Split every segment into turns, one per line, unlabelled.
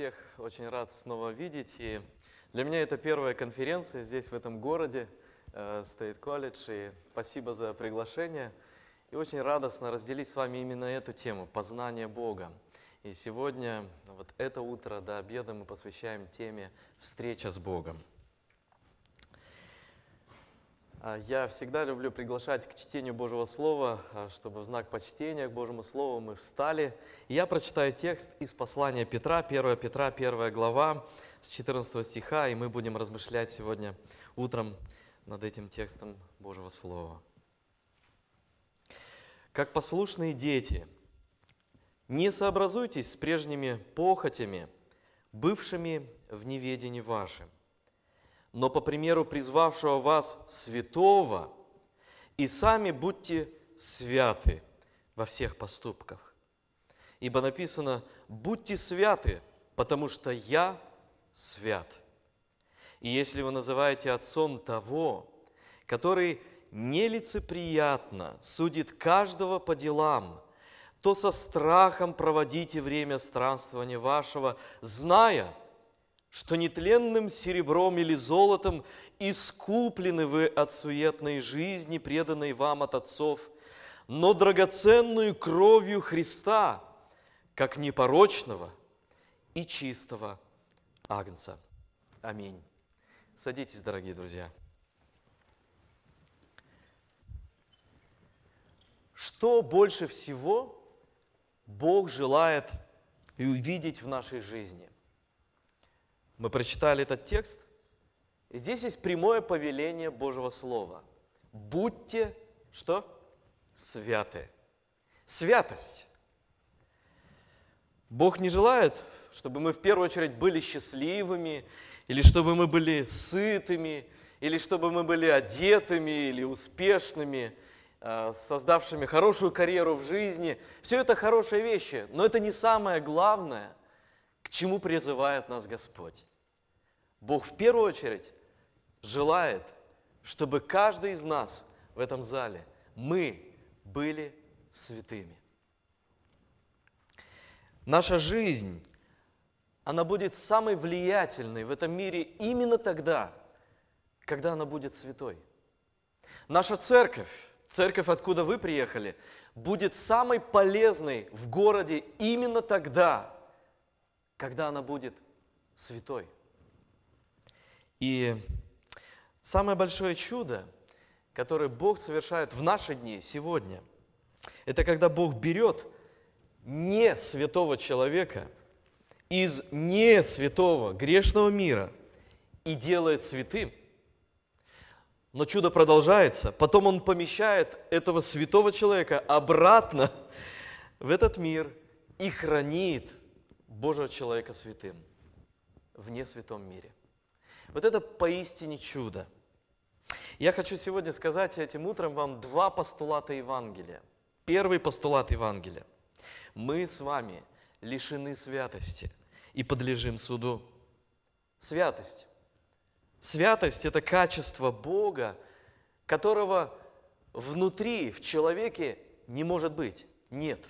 всех очень рад снова видеть. И для меня это первая конференция здесь, в этом городе, стоит э, колледж. И спасибо за приглашение. И очень радостно разделить с вами именно эту тему – познание Бога. И сегодня, вот это утро до обеда мы посвящаем теме «Встреча с Богом». А, я всегда люблю приглашать к чтению Божьего Слова, а, чтобы в знак почтения к Божьему Слову мы встали. я прочитаю текст из послания Петра, 1 Петра, 1 глава, с 14 стиха, и мы будем размышлять сегодня утром над этим текстом Божьего Слова. «Как послушные дети, не сообразуйтесь с прежними похотями, бывшими в неведении вашим, но по примеру призвавшего вас святого, и сами будьте святы во всех поступках. Ибо написано, будьте святы, потому что я свят. И если вы называете отцом того, который нелицеприятно судит каждого по делам, то со страхом проводите время странствования вашего, зная, что нетленным серебром или золотом искуплены вы от суетной жизни, преданной вам от отцов, но драгоценную кровью Христа, как непорочного и чистого Агнца. Аминь. Садитесь, дорогие друзья. Что больше всего Бог желает увидеть в нашей жизни – мы прочитали этот текст, и здесь есть прямое повеление Божьего Слова. Будьте что? Святы. Святость. Бог не желает, чтобы мы в первую очередь были счастливыми, или чтобы мы были сытыми, или чтобы мы были одетыми, или успешными, э, создавшими хорошую карьеру в жизни. Все это хорошие вещи, но это не самое главное, к чему призывает нас Господь. Бог в первую очередь желает, чтобы каждый из нас в этом зале, мы были святыми. Наша жизнь, она будет самой влиятельной в этом мире именно тогда, когда она будет святой. Наша церковь, церковь, откуда вы приехали, будет самой полезной в городе именно тогда, когда она будет святой. И самое большое чудо, которое Бог совершает в наши дни, сегодня, это когда Бог берет не святого человека из не святого грешного мира и делает святым. Но чудо продолжается. Потом он помещает этого святого человека обратно в этот мир и хранит Божьего человека святым в святом мире. Вот это поистине чудо. Я хочу сегодня сказать этим утром вам два постулата Евангелия. Первый постулат Евангелия. Мы с вами лишены святости и подлежим суду. Святость. Святость – это качество Бога, которого внутри, в человеке не может быть, нет.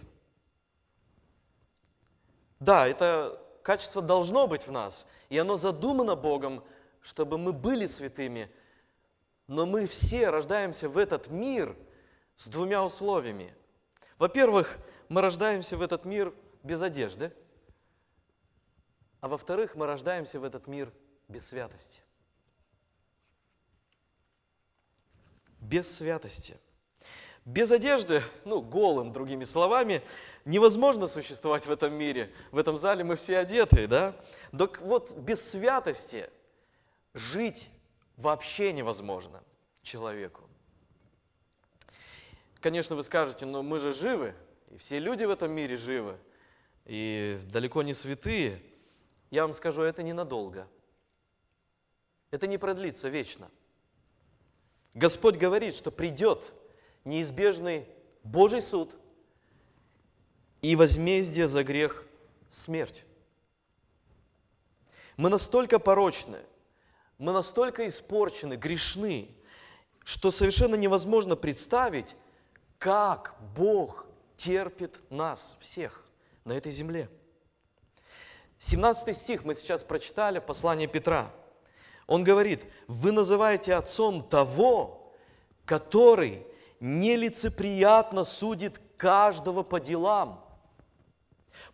Да, это качество должно быть в нас, и оно задумано Богом – чтобы мы были святыми, но мы все рождаемся в этот мир с двумя условиями. Во-первых, мы рождаемся в этот мир без одежды, а во-вторых, мы рождаемся в этот мир без святости. Без святости. Без одежды, ну, голым, другими словами, невозможно существовать в этом мире. В этом зале мы все одетые, да? Так вот, без святости – жить вообще невозможно человеку. Конечно, вы скажете, но «Ну, мы же живы, и все люди в этом мире живы, и далеко не святые. Я вам скажу, это ненадолго. Это не продлится вечно. Господь говорит, что придет неизбежный Божий суд и возмездие за грех – смерть. Мы настолько порочны, мы настолько испорчены, грешны, что совершенно невозможно представить, как Бог терпит нас всех на этой земле. 17 стих мы сейчас прочитали в послании Петра. Он говорит, вы называете отцом того, который нелицеприятно судит каждого по делам.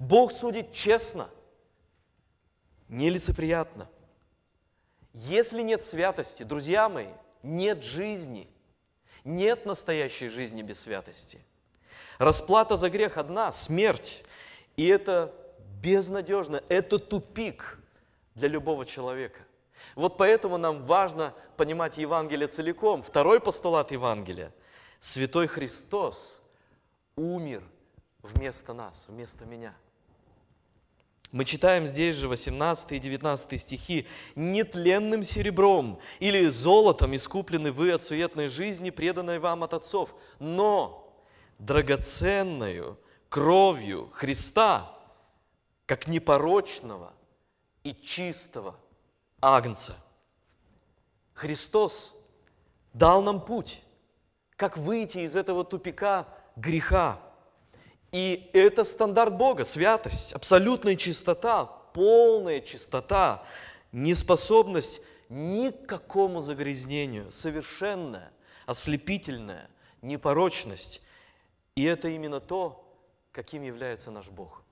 Бог судит честно, нелицеприятно. Если нет святости, друзья мои, нет жизни. Нет настоящей жизни без святости. Расплата за грех одна – смерть. И это безнадежно, это тупик для любого человека. Вот поэтому нам важно понимать Евангелие целиком. Второй постулат Евангелия – Святой Христос умер вместо нас, вместо меня – мы читаем здесь же 18 и 19 стихи. «Нетленным серебром или золотом искуплены вы от суетной жизни, преданной вам от отцов, но драгоценную кровью Христа, как непорочного и чистого агнца». Христос дал нам путь, как выйти из этого тупика греха, и это стандарт Бога, святость, абсолютная чистота, полная чистота, неспособность ни к какому загрязнению, совершенная, ослепительная, непорочность. И это именно то, каким является наш Бог.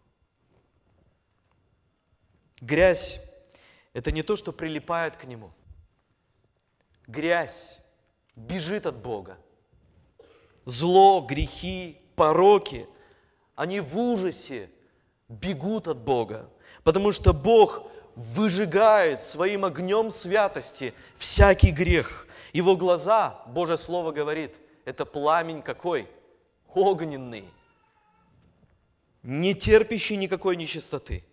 Грязь – это не то, что прилипает к Нему. Грязь бежит от Бога. Зло, грехи, пороки они в ужасе бегут от Бога, потому что Бог выжигает своим огнем святости всякий грех. Его глаза, Божье Слово говорит, это пламень какой? Огненный, не терпящий никакой нечистоты.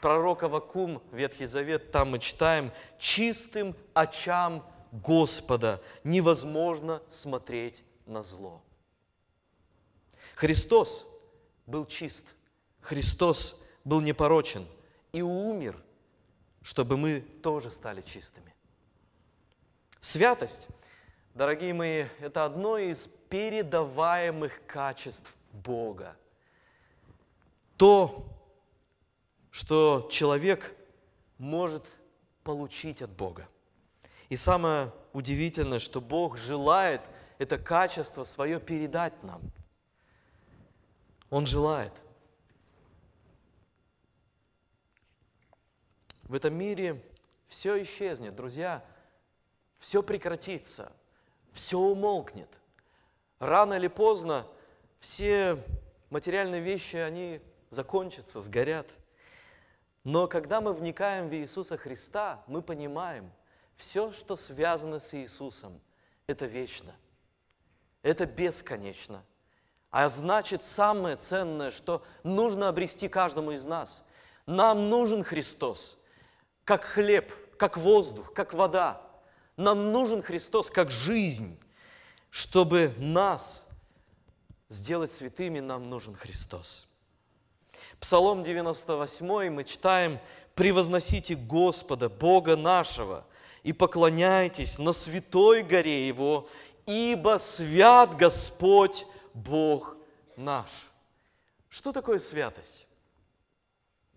Пророк Авакум, Ветхий Завет, там мы читаем, «Чистым очам Господа невозможно смотреть на зло». Христос был чист, Христос был непорочен и умер, чтобы мы тоже стали чистыми. Святость, дорогие мои, это одно из передаваемых качеств Бога. То, что человек может получить от Бога. И самое удивительное, что Бог желает это качество свое передать нам – он желает. В этом мире все исчезнет, друзья, все прекратится, все умолкнет. Рано или поздно все материальные вещи, они закончатся, сгорят. Но когда мы вникаем в Иисуса Христа, мы понимаем, все, что связано с Иисусом, это вечно, это бесконечно – а значит, самое ценное, что нужно обрести каждому из нас. Нам нужен Христос, как хлеб, как воздух, как вода. Нам нужен Христос, как жизнь. Чтобы нас сделать святыми, нам нужен Христос. Псалом 98 мы читаем «Превозносите Господа, Бога нашего, и поклоняйтесь на святой горе Его, ибо свят Господь Бог наш. Что такое святость?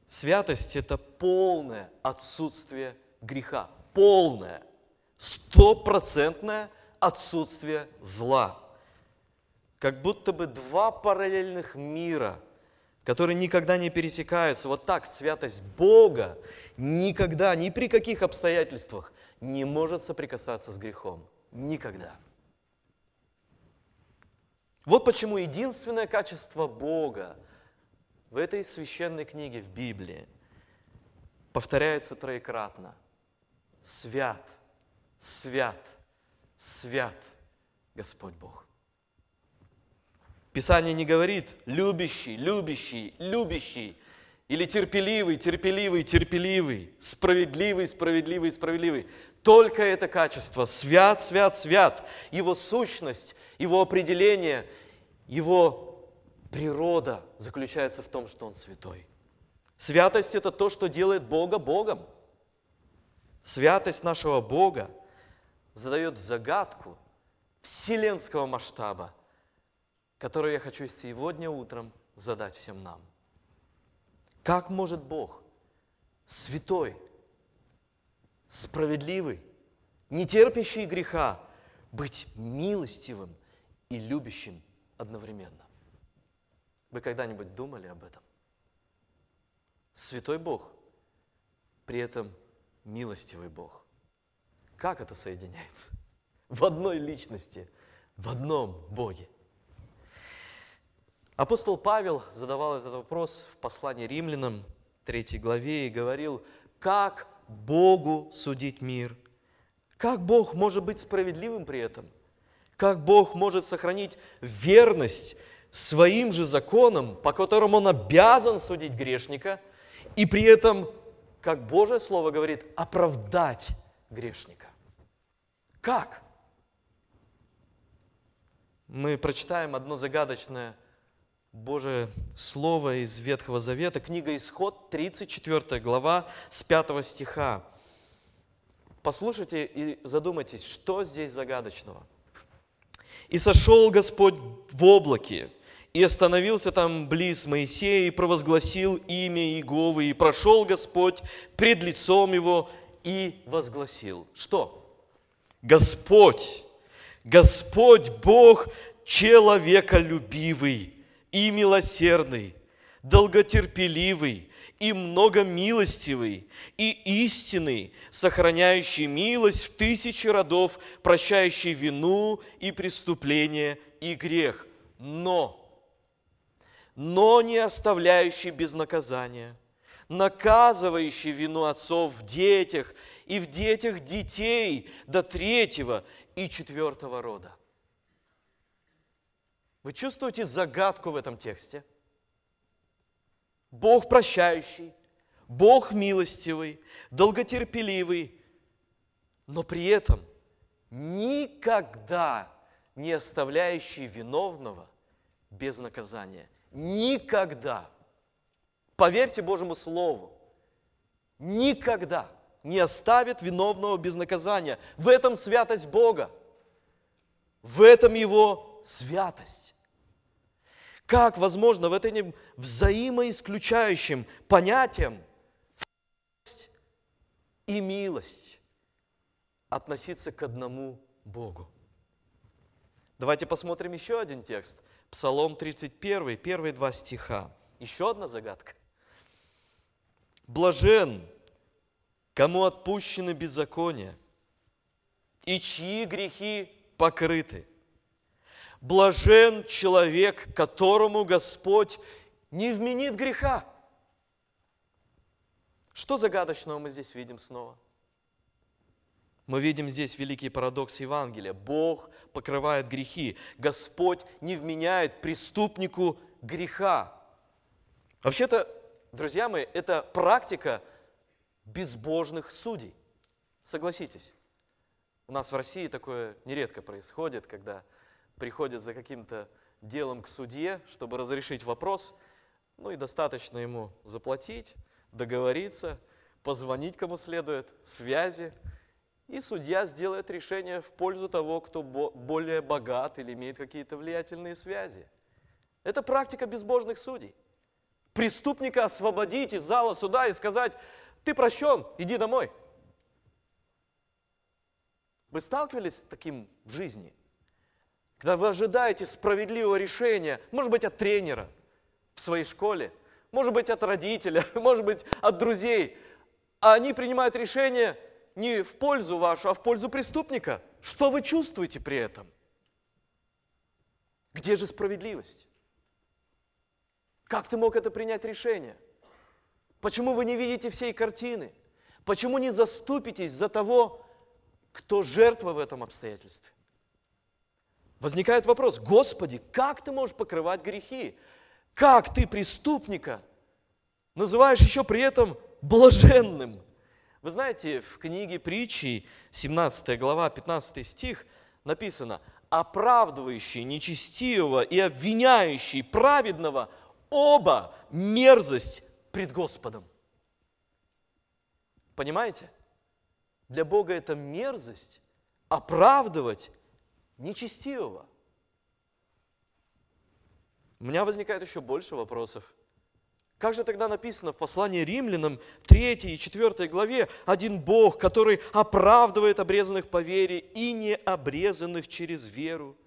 Святость – это полное отсутствие греха, полное, стопроцентное отсутствие зла. Как будто бы два параллельных мира, которые никогда не пересекаются. Вот так святость Бога никогда, ни при каких обстоятельствах не может соприкасаться с грехом. Никогда. Вот почему единственное качество Бога в этой священной книге, в Библии, повторяется троекратно. Свят, свят, свят Господь Бог. Писание не говорит любящий, любящий, любящий, или терпеливый, терпеливый, терпеливый, справедливый, справедливый, справедливый. Только это качество. Свят, свят, свят. Его сущность, его определение, его природа заключается в том, что он святой. Святость – это то, что делает Бога Богом. Святость нашего Бога задает загадку вселенского масштаба, которую я хочу сегодня утром задать всем нам. Как может Бог, святой, справедливый, не терпящий греха, быть милостивым и любящим одновременно. Вы когда-нибудь думали об этом? Святой Бог, при этом милостивый Бог. Как это соединяется? В одной личности, в одном Боге. Апостол Павел задавал этот вопрос в послании римлянам 3 главе и говорил, как Богу судить мир. Как Бог может быть справедливым при этом? Как Бог может сохранить верность своим же законам, по которым Он обязан судить грешника, и при этом, как Божье Слово говорит, оправдать грешника? Как? Мы прочитаем одно загадочное Божие Слово из Ветхого Завета, книга Исход, 34 глава, с 5 стиха. Послушайте и задумайтесь, что здесь загадочного. «И сошел Господь в облаке, и остановился там близ Моисея, и провозгласил имя Иеговы, и прошел Господь пред лицом его, и возгласил». Что? Господь, Господь Бог человеколюбивый, и милосердный, долготерпеливый и многомилостивый, и истинный, сохраняющий милость в тысячи родов, прощающий вину и преступление и грех, но, но не оставляющий без наказания, наказывающий вину отцов в детях и в детях детей до третьего и четвертого рода. Вы чувствуете загадку в этом тексте? Бог прощающий, Бог милостивый, долготерпеливый, но при этом никогда не оставляющий виновного без наказания. Никогда. Поверьте Божьему Слову. Никогда не оставит виновного без наказания. В этом святость Бога. В этом его святость. Как возможно в этом взаимоисключающим понятиям и милость относиться к одному Богу? Давайте посмотрим еще один текст. Псалом 31, первые два стиха. Еще одна загадка. Блажен, кому отпущены беззакония, и чьи грехи покрыты – Блажен человек, которому Господь не вменит греха. Что загадочного мы здесь видим снова? Мы видим здесь великий парадокс Евангелия. Бог покрывает грехи. Господь не вменяет преступнику греха. Вообще-то, друзья мои, это практика безбожных судей. Согласитесь. У нас в России такое нередко происходит, когда приходит за каким-то делом к судье, чтобы разрешить вопрос, ну и достаточно ему заплатить, договориться, позвонить кому следует, связи, и судья сделает решение в пользу того, кто более богат или имеет какие-то влиятельные связи. Это практика безбожных судей. Преступника освободить из зала суда и сказать, ты прощен, иди домой. Вы сталкивались с таким в жизни – когда вы ожидаете справедливого решения, может быть, от тренера в своей школе, может быть, от родителя, может быть, от друзей, а они принимают решение не в пользу вашу, а в пользу преступника, что вы чувствуете при этом? Где же справедливость? Как ты мог это принять решение? Почему вы не видите всей картины? Почему не заступитесь за того, кто жертва в этом обстоятельстве? Возникает вопрос, Господи, как ты можешь покрывать грехи? Как ты преступника называешь еще при этом блаженным? Вы знаете, в книге притчи, 17 глава, 15 стих написано, оправдывающий нечестивого и обвиняющий праведного оба мерзость пред Господом. Понимаете? Для Бога это мерзость оправдывать нечестивого. У меня возникает еще больше вопросов. Как же тогда написано в послании римлянам 3 и 4 главе «Один Бог, который оправдывает обрезанных по вере и не обрезанных через веру».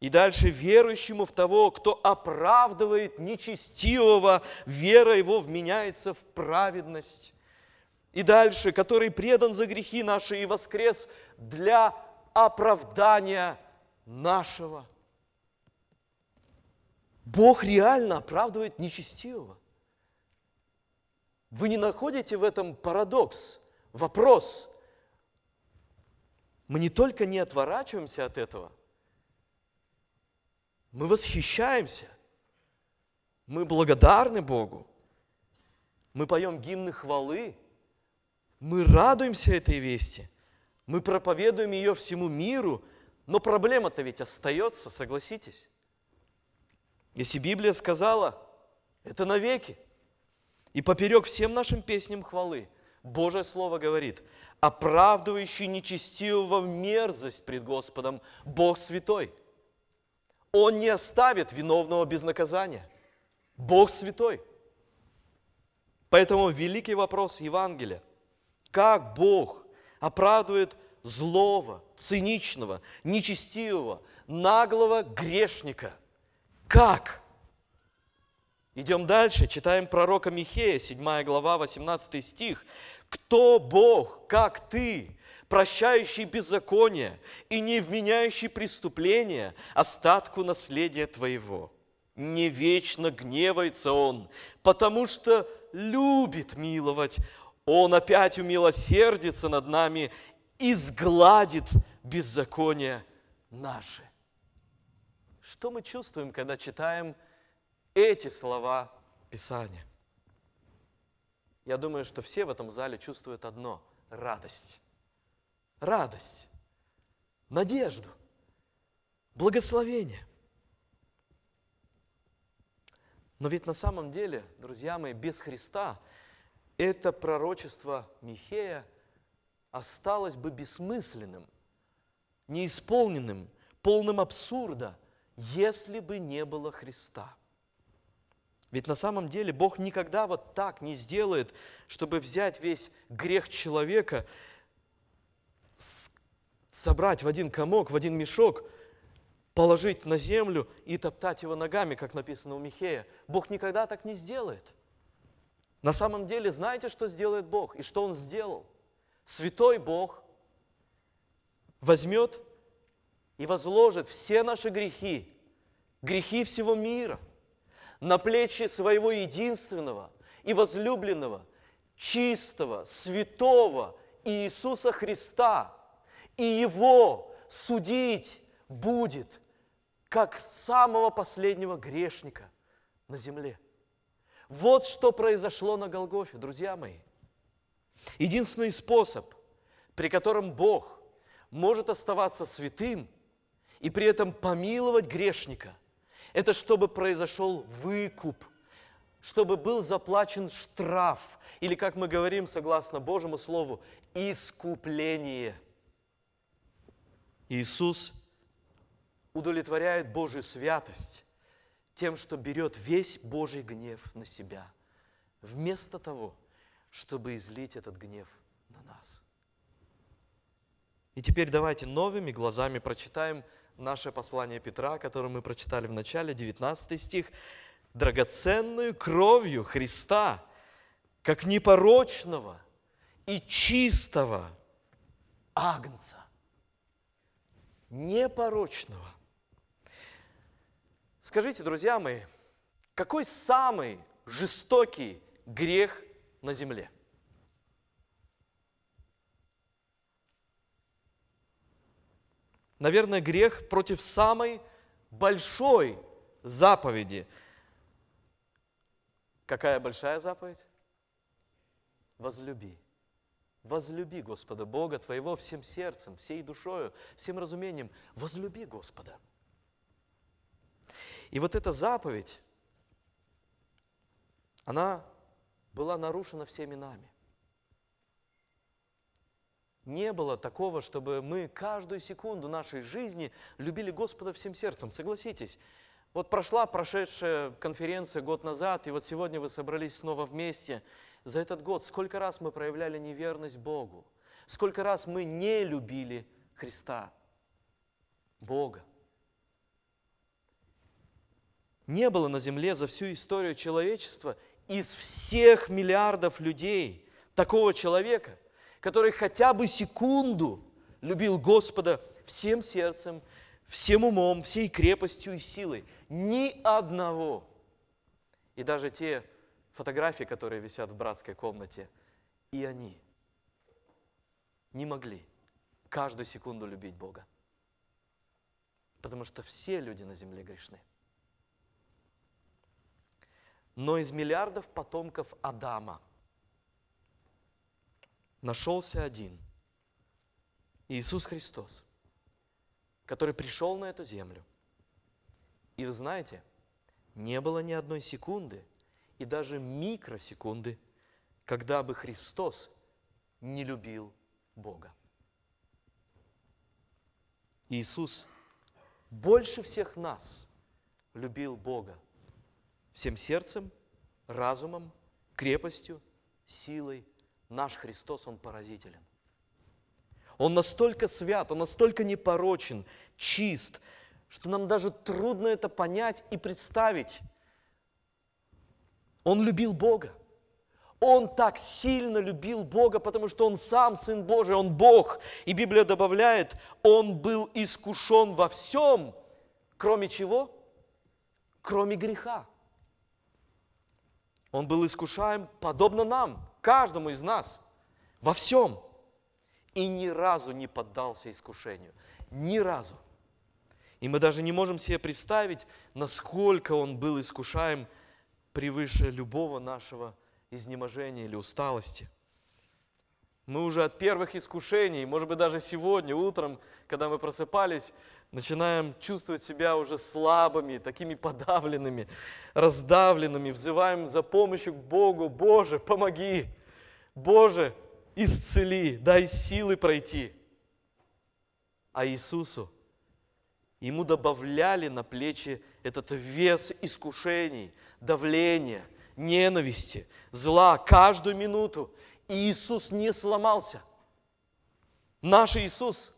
И дальше верующему в того, кто оправдывает нечестивого, вера его вменяется в праведность. И дальше, который предан за грехи наши и воскрес для оправдания нашего. Бог реально оправдывает нечестивого. Вы не находите в этом парадокс, вопрос? Мы не только не отворачиваемся от этого, мы восхищаемся, мы благодарны Богу, мы поем гимны хвалы, мы радуемся этой вести – мы проповедуем ее всему миру, но проблема-то ведь остается, согласитесь. Если Библия сказала, это навеки. И поперек всем нашим песням хвалы Божье Слово говорит, оправдывающий нечестивого в мерзость пред Господом Бог святой. Он не оставит виновного без наказания. Бог святой. Поэтому великий вопрос Евангелия. Как Бог оправдывает злого, циничного, нечестивого, наглого грешника. Как? Идем дальше, читаем пророка Михея, 7 глава, 18 стих. «Кто Бог, как ты, прощающий беззаконие и не вменяющий преступление остатку наследия твоего?» Не вечно гневается он, потому что любит миловать, он опять умилосердится над нами и сгладит беззаконие наше. Что мы чувствуем, когда читаем эти слова Писания? Я думаю, что все в этом зале чувствуют одно – радость. Радость, надежду, благословение. Но ведь на самом деле, друзья мои, без Христа – это пророчество Михея осталось бы бессмысленным, неисполненным, полным абсурда, если бы не было Христа. Ведь на самом деле Бог никогда вот так не сделает, чтобы взять весь грех человека, собрать в один комок, в один мешок, положить на землю и топтать его ногами, как написано у Михея. Бог никогда так не сделает – на самом деле, знаете, что сделает Бог и что Он сделал? Святой Бог возьмет и возложит все наши грехи, грехи всего мира, на плечи своего единственного и возлюбленного, чистого, святого Иисуса Христа. И Его судить будет, как самого последнего грешника на земле – вот что произошло на Голгофе, друзья мои. Единственный способ, при котором Бог может оставаться святым и при этом помиловать грешника, это чтобы произошел выкуп, чтобы был заплачен штраф, или, как мы говорим, согласно Божьему Слову, искупление. Иисус удовлетворяет Божью святость тем, что берет весь Божий гнев на себя, вместо того, чтобы излить этот гнев на нас. И теперь давайте новыми глазами прочитаем наше послание Петра, которое мы прочитали в начале, 19 стих, драгоценную кровью Христа, как непорочного и чистого агнца, непорочного Скажите, друзья мои, какой самый жестокий грех на земле? Наверное, грех против самой большой заповеди. Какая большая заповедь? Возлюби. Возлюби Господа Бога твоего всем сердцем, всей душою, всем разумением. Возлюби Господа. И вот эта заповедь, она была нарушена всеми нами. Не было такого, чтобы мы каждую секунду нашей жизни любили Господа всем сердцем. Согласитесь, вот прошла прошедшая конференция год назад, и вот сегодня вы собрались снова вместе. За этот год сколько раз мы проявляли неверность Богу, сколько раз мы не любили Христа, Бога не было на Земле за всю историю человечества из всех миллиардов людей такого человека, который хотя бы секунду любил Господа всем сердцем, всем умом, всей крепостью и силой. Ни одного. И даже те фотографии, которые висят в братской комнате, и они не могли каждую секунду любить Бога. Потому что все люди на земле грешны но из миллиардов потомков Адама нашелся один, Иисус Христос, который пришел на эту землю. И вы знаете, не было ни одной секунды и даже микросекунды, когда бы Христос не любил Бога. Иисус больше всех нас любил Бога – всем сердцем, разумом, крепостью, силой. Наш Христос, Он поразителен. Он настолько свят, Он настолько непорочен, чист, что нам даже трудно это понять и представить. Он любил Бога. Он так сильно любил Бога, потому что Он сам Сын Божий, Он Бог. И Библия добавляет, Он был искушен во всем, кроме чего? Кроме греха. Он был искушаем подобно нам, каждому из нас, во всем. И ни разу не поддался искушению. Ни разу. И мы даже не можем себе представить, насколько он был искушаем превыше любого нашего изнеможения или усталости. Мы уже от первых искушений, может быть, даже сегодня утром, когда мы просыпались, начинаем чувствовать себя уже слабыми, такими подавленными, раздавленными, взываем за помощью к Богу, Боже, помоги, Боже, исцели, дай силы пройти. А Иисусу, ему добавляли на плечи этот вес искушений, давления, ненависти, зла каждую минуту. И Иисус не сломался. Наш Иисус –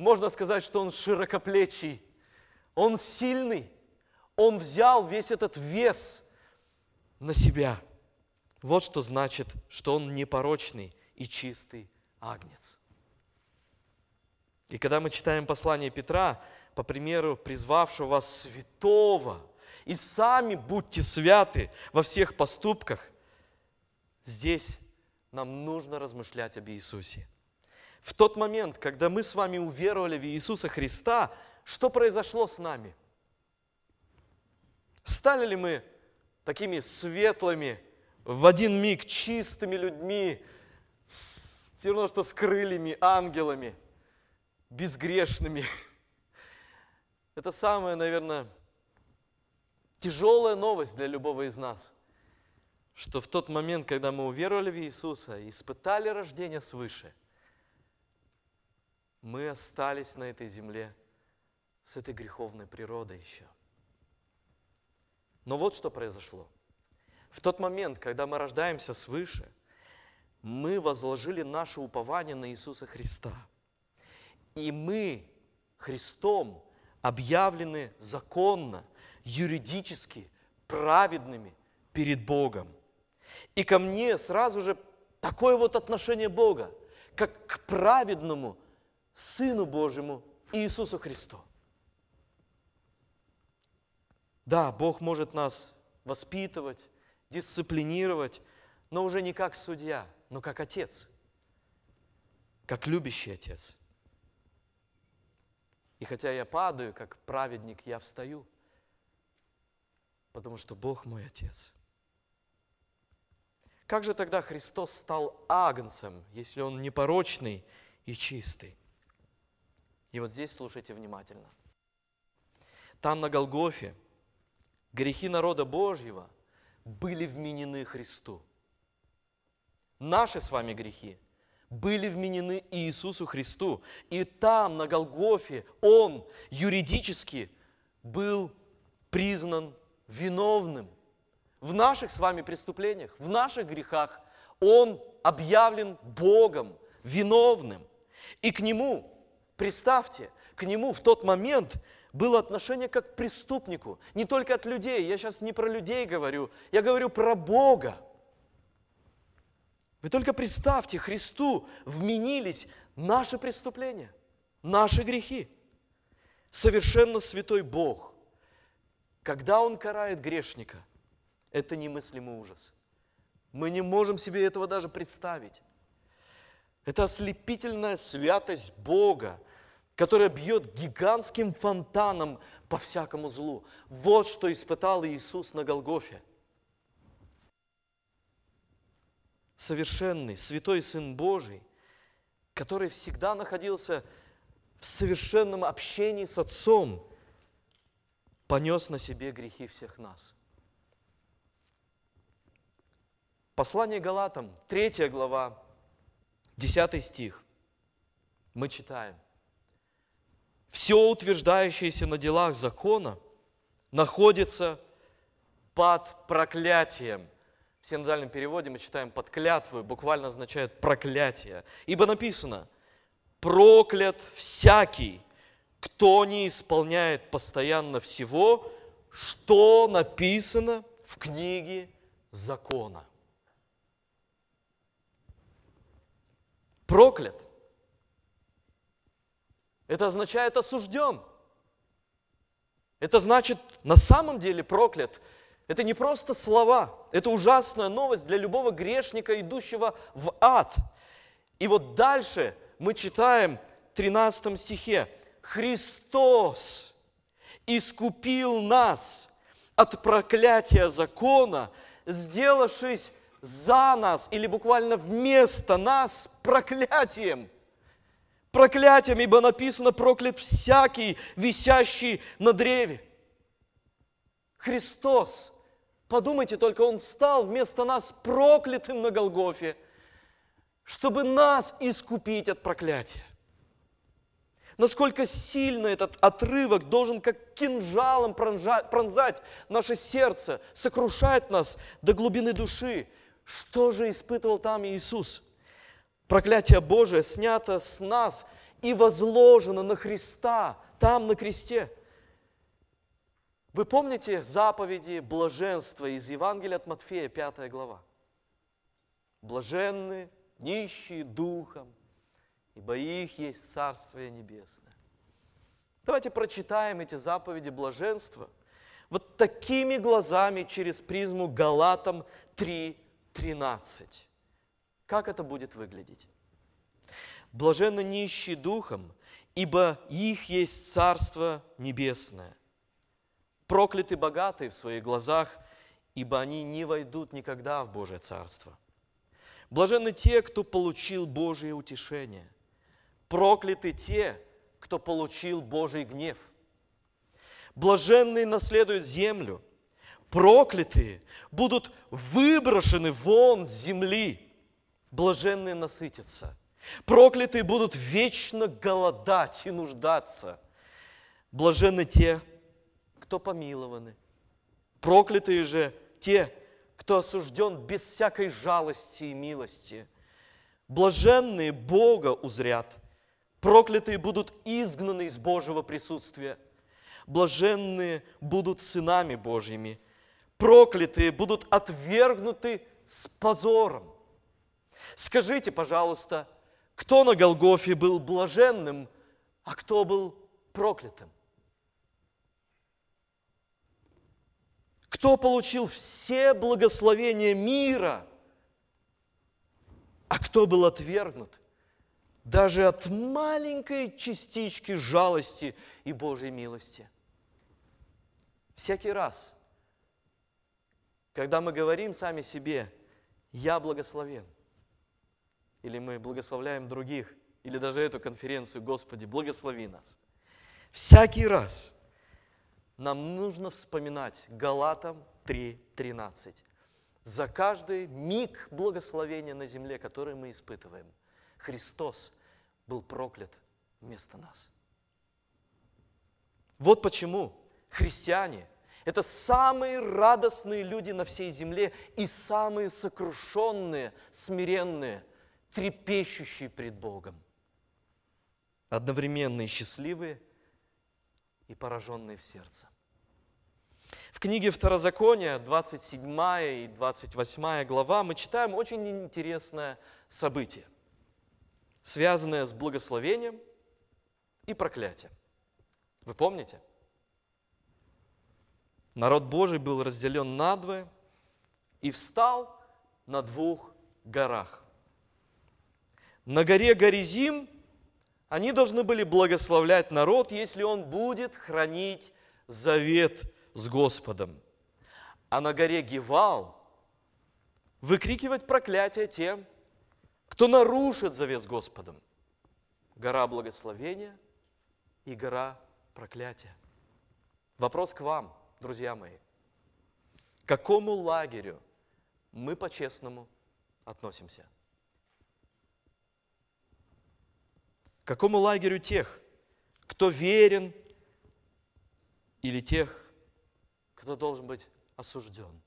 можно сказать, что он широкоплечий, он сильный, он взял весь этот вес на себя. Вот что значит, что он непорочный и чистый агнец. И когда мы читаем послание Петра, по примеру призвавшего вас святого, и сами будьте святы во всех поступках, здесь нам нужно размышлять об Иисусе. В тот момент, когда мы с вами уверовали в Иисуса Христа, что произошло с нами? Стали ли мы такими светлыми, в один миг чистыми людьми, с, все равно что с крыльями, ангелами, безгрешными? Это самая, наверное, тяжелая новость для любого из нас, что в тот момент, когда мы уверовали в Иисуса, испытали рождение свыше – мы остались на этой земле с этой греховной природой еще. Но вот что произошло. В тот момент, когда мы рождаемся свыше, мы возложили наше упование на Иисуса Христа. И мы Христом объявлены законно, юридически, праведными перед Богом. И ко мне сразу же такое вот отношение Бога, как к праведному – Сыну Божьему Иисусу Христу. Да, Бог может нас воспитывать, дисциплинировать, но уже не как судья, но как отец, как любящий отец. И хотя я падаю, как праведник, я встаю, потому что Бог мой отец. Как же тогда Христос стал агнцем, если он непорочный и чистый? И вот здесь слушайте внимательно. Там на Голгофе грехи народа Божьего были вменены Христу. Наши с вами грехи были вменены Иисусу Христу. И там, на Голгофе, Он юридически был признан виновным в наших с вами преступлениях, в наших грехах. Он объявлен Богом виновным. И к Нему Представьте, к нему в тот момент было отношение как к преступнику, не только от людей, я сейчас не про людей говорю, я говорю про Бога. Вы только представьте, Христу вменились наши преступления, наши грехи. Совершенно святой Бог, когда Он карает грешника, это немыслимый ужас. Мы не можем себе этого даже представить. Это ослепительная святость Бога, которая бьет гигантским фонтаном по всякому злу. Вот что испытал Иисус на Голгофе. Совершенный, святой Сын Божий, который всегда находился в совершенном общении с Отцом, понес на себе грехи всех нас. Послание Галатам, 3 глава, 10 стих. Мы читаем – все утверждающееся на делах закона находится под проклятием. В синодальном переводе мы читаем под клятвой, буквально означает проклятие. Ибо написано, проклят всякий, кто не исполняет постоянно всего, что написано в книге закона. Проклят. Это означает осужден. Это значит на самом деле проклят. Это не просто слова, это ужасная новость для любого грешника, идущего в ад. И вот дальше мы читаем в 13 стихе. Христос искупил нас от проклятия закона, сделавшись за нас или буквально вместо нас проклятием – проклятием, ибо написано проклят всякий, висящий на древе. Христос, подумайте только, Он стал вместо нас проклятым на Голгофе, чтобы нас искупить от проклятия. Насколько сильно этот отрывок должен как кинжалом пронзать наше сердце, сокрушать нас до глубины души. Что же испытывал там Иисус – Проклятие Божие снято с нас и возложено на Христа, там на кресте. Вы помните заповеди блаженства из Евангелия от Матфея, 5 глава? Блаженны, нищие духом, ибо их есть Царствие Небесное. Давайте прочитаем эти заповеди блаженства вот такими глазами через призму Галатам 3.13. Как это будет выглядеть? Блаженно нищие духом, ибо их есть Царство Небесное. Прокляты богатые в своих глазах, ибо они не войдут никогда в Божье Царство. Блаженны те, кто получил Божие утешение. Прокляты те, кто получил Божий гнев. Блаженные наследуют землю. Проклятые будут выброшены вон с земли блаженные насытятся, проклятые будут вечно голодать и нуждаться. Блаженны те, кто помилованы, проклятые же те, кто осужден без всякой жалости и милости. Блаженные Бога узрят, проклятые будут изгнаны из Божьего присутствия, блаженные будут сынами Божьими, проклятые будут отвергнуты с позором. Скажите, пожалуйста, кто на Голгофе был блаженным, а кто был проклятым? Кто получил все благословения мира, а кто был отвергнут даже от маленькой частички жалости и Божьей милости? Всякий раз, когда мы говорим сами себе, я благословен – или мы благословляем других, или даже эту конференцию, Господи, благослови нас. Всякий раз нам нужно вспоминать Галатам 3.13. За каждый миг благословения на земле, который мы испытываем, Христос был проклят вместо нас. Вот почему христиане – это самые радостные люди на всей земле и самые сокрушенные, смиренные – трепещущие пред Богом, одновременно и счастливые, и пораженные в сердце. В книге Второзакония, 27 и 28 глава, мы читаем очень интересное событие, связанное с благословением и проклятием. Вы помните? Народ Божий был разделен надвое и встал на двух горах – на горе Горизим они должны были благословлять народ, если он будет хранить завет с Господом. А на горе Гевал выкрикивать проклятие тем, кто нарушит завет с Господом. Гора благословения и гора проклятия. Вопрос к вам, друзья мои. К какому лагерю мы по-честному относимся? какому лагерю тех, кто верен, или тех, кто должен быть осужден?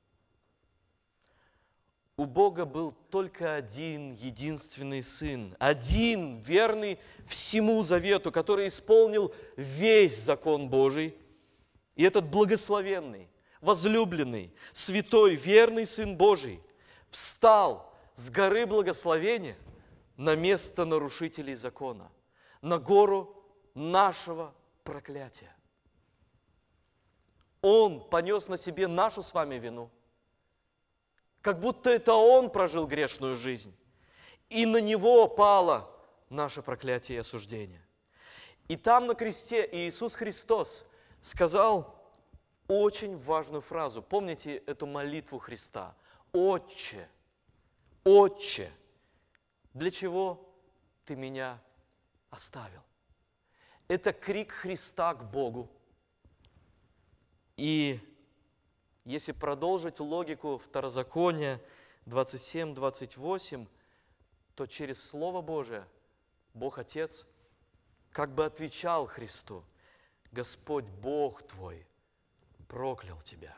У Бога был только один единственный Сын, один верный всему завету, который исполнил весь закон Божий. И этот благословенный, возлюбленный, святой, верный Сын Божий встал с горы благословения на место нарушителей закона – на гору нашего проклятия. Он понес на себе нашу с вами вину, как будто это он прожил грешную жизнь, и на него пало наше проклятие и осуждение. И там на кресте Иисус Христос сказал очень важную фразу. Помните эту молитву Христа? «Отче, Отче, для чего ты меня оставил. Это крик Христа к Богу. И если продолжить логику второзакония 27-28, то через Слово Божие Бог Отец как бы отвечал Христу, Господь Бог твой проклял тебя.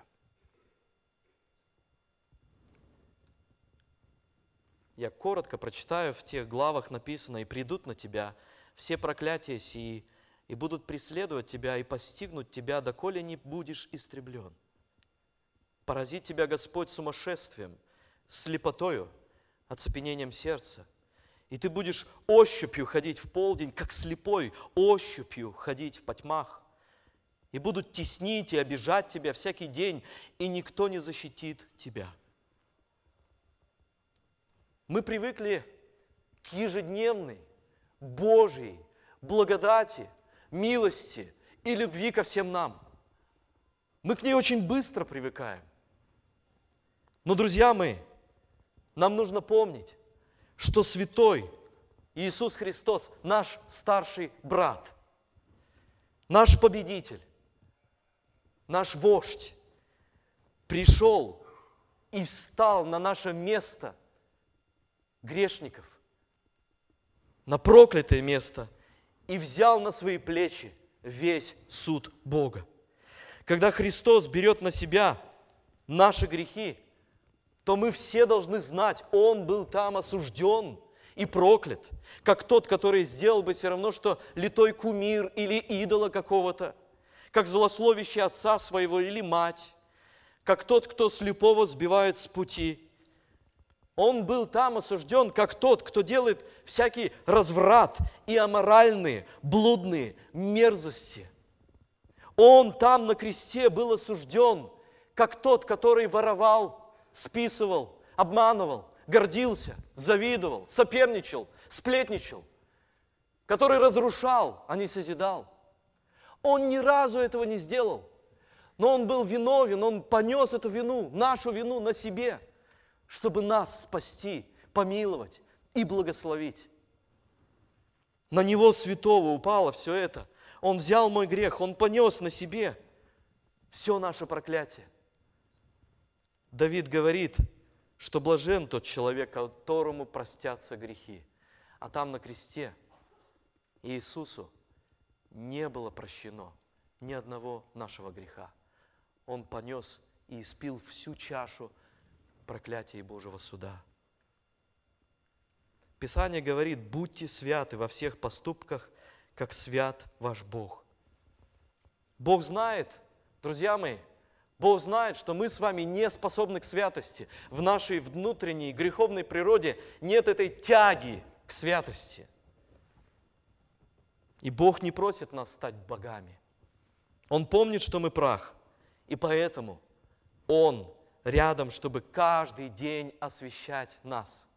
Я коротко прочитаю в тех главах написано, и придут на тебя – все проклятия сии, и будут преследовать тебя и постигнуть тебя, доколе не будешь истреблен. Поразит тебя Господь сумасшествием, слепотою, оцепенением сердца. И ты будешь ощупью ходить в полдень, как слепой, ощупью ходить в потьмах. И будут теснить и обижать тебя всякий день, и никто не защитит тебя. Мы привыкли к ежедневной, Божьей благодати, милости и любви ко всем нам. Мы к ней очень быстро привыкаем. Но, друзья мои, нам нужно помнить, что святой Иисус Христос – наш старший брат, наш победитель, наш вождь, пришел и встал на наше место грешников, на проклятое место и взял на свои плечи весь суд Бога. Когда Христос берет на себя наши грехи, то мы все должны знать, Он был там осужден и проклят, как тот, который сделал бы все равно, что литой кумир или идола какого-то, как злословящий отца своего или мать, как тот, кто слепого сбивает с пути – он был там осужден, как тот, кто делает всякий разврат и аморальные, блудные мерзости. Он там на кресте был осужден, как тот, который воровал, списывал, обманывал, гордился, завидовал, соперничал, сплетничал, который разрушал, а не созидал. Он ни разу этого не сделал, но он был виновен, он понес эту вину, нашу вину на себе – чтобы нас спасти, помиловать и благословить. На Него святого упало все это. Он взял мой грех, Он понес на себе все наше проклятие. Давид говорит, что блажен тот человек, которому простятся грехи. А там на кресте Иисусу не было прощено ни одного нашего греха. Он понес и испил всю чашу – проклятии Божьего суда. Писание говорит, будьте святы во всех поступках, как свят ваш Бог. Бог знает, друзья мои, Бог знает, что мы с вами не способны к святости. В нашей внутренней греховной природе нет этой тяги к святости. И Бог не просит нас стать богами. Он помнит, что мы прах. И поэтому Он рядом, чтобы каждый день освещать нас.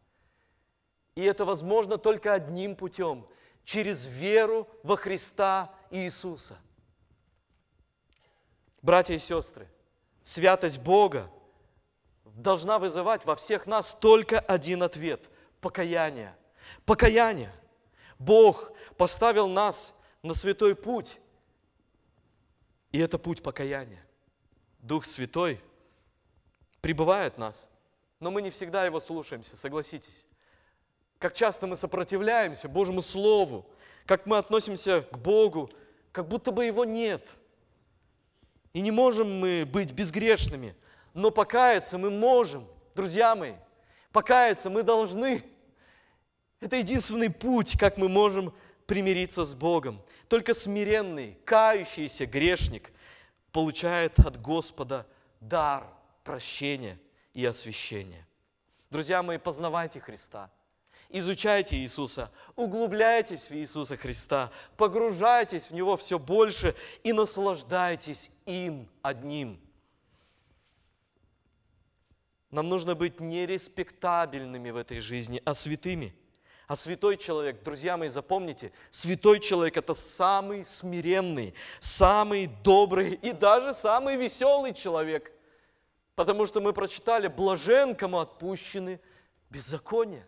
И это возможно только одним путем – через веру во Христа Иисуса. Братья и сестры, святость Бога должна вызывать во всех нас только один ответ – покаяние. Покаяние. Бог поставил нас на святой путь, и это путь покаяния. Дух Святой – прибывает нас, но мы не всегда его слушаемся, согласитесь. Как часто мы сопротивляемся Божьему Слову, как мы относимся к Богу, как будто бы его нет. И не можем мы быть безгрешными, но покаяться мы можем, друзья мои. Покаяться мы должны. Это единственный путь, как мы можем примириться с Богом. Только смиренный, кающийся грешник получает от Господа дар – прощение и освящение. Друзья мои, познавайте Христа – изучайте Иисуса, углубляйтесь в Иисуса Христа, погружайтесь в Него все больше и наслаждайтесь им одним. Нам нужно быть не респектабельными в этой жизни, а святыми. А святой человек, друзья мои, запомните, святой человек – это самый смиренный, самый добрый и даже самый веселый человек – Потому что мы прочитали, блажен, кому отпущены беззакония.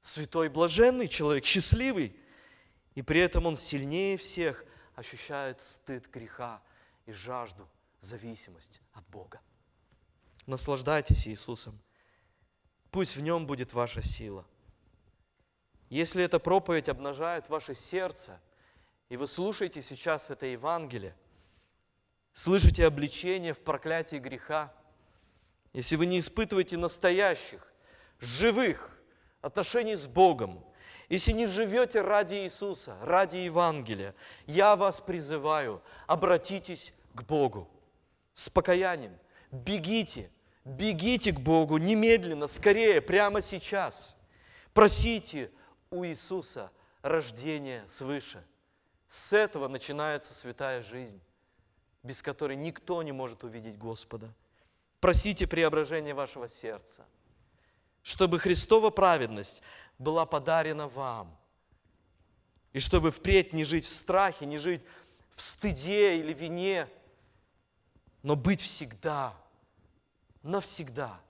Святой блаженный человек, счастливый. И при этом он сильнее всех ощущает стыд греха и жажду, зависимость от Бога. Наслаждайтесь Иисусом. Пусть в нем будет ваша сила. Если эта проповедь обнажает ваше сердце, и вы слушаете сейчас это Евангелие – слышите обличение в проклятии греха, если вы не испытываете настоящих, живых отношений с Богом, если не живете ради Иисуса, ради Евангелия, я вас призываю, обратитесь к Богу с покаянием. Бегите, бегите к Богу немедленно, скорее, прямо сейчас. Просите у Иисуса рождения свыше. С этого начинается святая жизнь без которой никто не может увидеть Господа. Просите преображения вашего сердца, чтобы Христова праведность была подарена вам, и чтобы впредь не жить в страхе, не жить в стыде или вине, но быть всегда, навсегда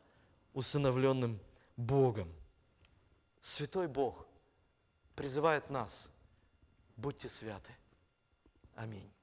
усыновленным Богом. Святой Бог призывает нас, будьте святы. Аминь.